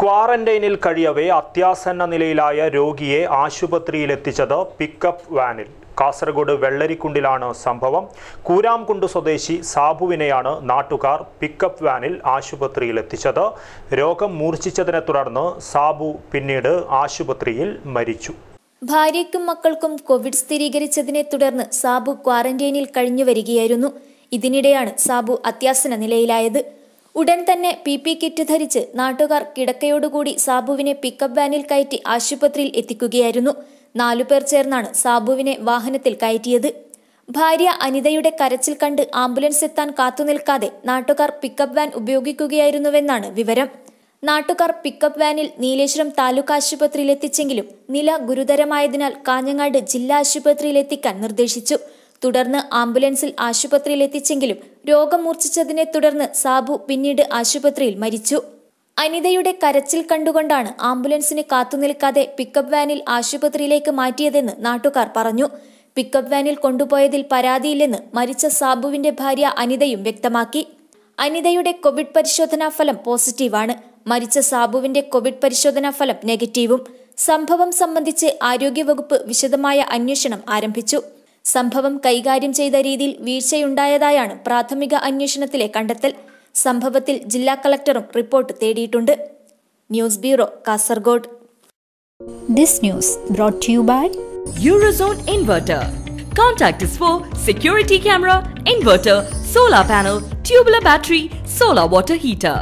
ക്വാറന്റൈനിൽ കഴിയവേ അത്യാസന്ന നിലയിലായ രോഗിയെ ആശുപത്രിയിലെത്തിച്ചത് പിക്കപ്പ് വാനിൽ കാസർഗോഡ് വെള്ളരിക്കുണ്ടിലാണ് സംഭവം കൂരാംകുണ്ട് സ്വദേശി സാബുവിനെയാണ് നാട്ടുകാർ പിക്കപ്പ് വാനിൽ ആശുപത്രിയിലെത്തിച്ചത് രോഗം മൂർച്ഛിച്ചതിനെ തുടർന്ന് സാബു പിന്നീട് ആശുപത്രിയിൽ മരിച്ചു ഭാര്യയ്ക്കും മക്കൾക്കും കോവിഡ് സ്ഥിരീകരിച്ചതിനെ തുടർന്ന് സാബു ക്വാറന്റൈനിൽ കഴിഞ്ഞു വരികയായിരുന്നു ഇതിനിടെയാണ് സാബു അത്യാസന നിലയിലായത് ഉടൻ തന്നെ പി പി കിറ്റ് ധരിച്ച് നാട്ടുകാർ കിടക്കയോടുകൂടി സാബുവിനെ പിക്കപ്പ് വാനിൽ കയറ്റി ആശുപത്രിയിൽ എത്തിക്കുകയായിരുന്നു നാലുപേർ ചേർന്നാണ് സാബുവിനെ വാഹനത്തിൽ കയറ്റിയത് ഭാര്യ അനിതയുടെ കരച്ചിൽ കണ്ട് ആംബുലൻസ് എത്താൻ കാത്തുനിൽക്കാതെ നാട്ടുകാർ പിക്കപ്പ് വാൻ ഉപയോഗിക്കുകയായിരുന്നുവെന്നാണ് വിവരം നാട്ടുകാർ പിക്കപ്പ് വാനിൽ നീലേശ്വരം താലൂക്ക് ആശുപത്രിയിൽ എത്തിച്ചെങ്കിലും നില ഗുരുതരമായതിനാൽ കാഞ്ഞങ്ങാട് ജില്ലാ ആശുപത്രിയിലെത്തിക്കാൻ നിർദ്ദേശിച്ചു തുടർന്ന് ആംബുലൻസിൽ ആശുപത്രിയിൽ എത്തിച്ചെങ്കിലും രോഗം മൂർച്ഛിച്ചതിനെ തുടർന്ന് സാബു പിന്നീട് ആശുപത്രിയിൽ മരിച്ചു അനിതയുടെ കരച്ചിൽ കണ്ടുകൊണ്ടാണ് ആംബുലൻസിന് കാത്തുനിൽക്കാതെ പിക്കപ്പ് വാനിൽ ആശുപത്രിയിലേക്ക് മാറ്റിയതെന്ന് നാട്ടുകാർ പറഞ്ഞു പിക്കപ്പ് വാനിൽ കൊണ്ടുപോയതിൽ പരാതിയില്ലെന്ന് മരിച്ച സാബുവിന്റെ ഭാര്യ അനിതയും വ്യക്തമാക്കി അനിതയുടെ കോവിഡ് പരിശോധനാ ഫലം പോസിറ്റീവാണ് മരിച്ച സാബുവിന്റെ കോവിഡ് പരിശോധനാ ഫലം നെഗറ്റീവും സംഭവം സംബന്ധിച്ച് ആരോഗ്യവകുപ്പ് വിശദമായ അന്വേഷണം ആരംഭിച്ചു സംഭവം കൈകാര്യം ചെയ്ത രീതിയിൽ വീഴ്ചയുണ്ടായതായാണ് പ്രാഥമിക അന്വേഷണത്തിലെ കണ്ടെത്തൽ സംഭവത്തിൽ ജില്ലാ കളക്ടറും റിപ്പോർട്ട് തേടിയിട്ടുണ്ട് news bureau Kasaragod this news brought you by Eurozone inverter contact for security camera inverter solar panel tubular battery solar water heater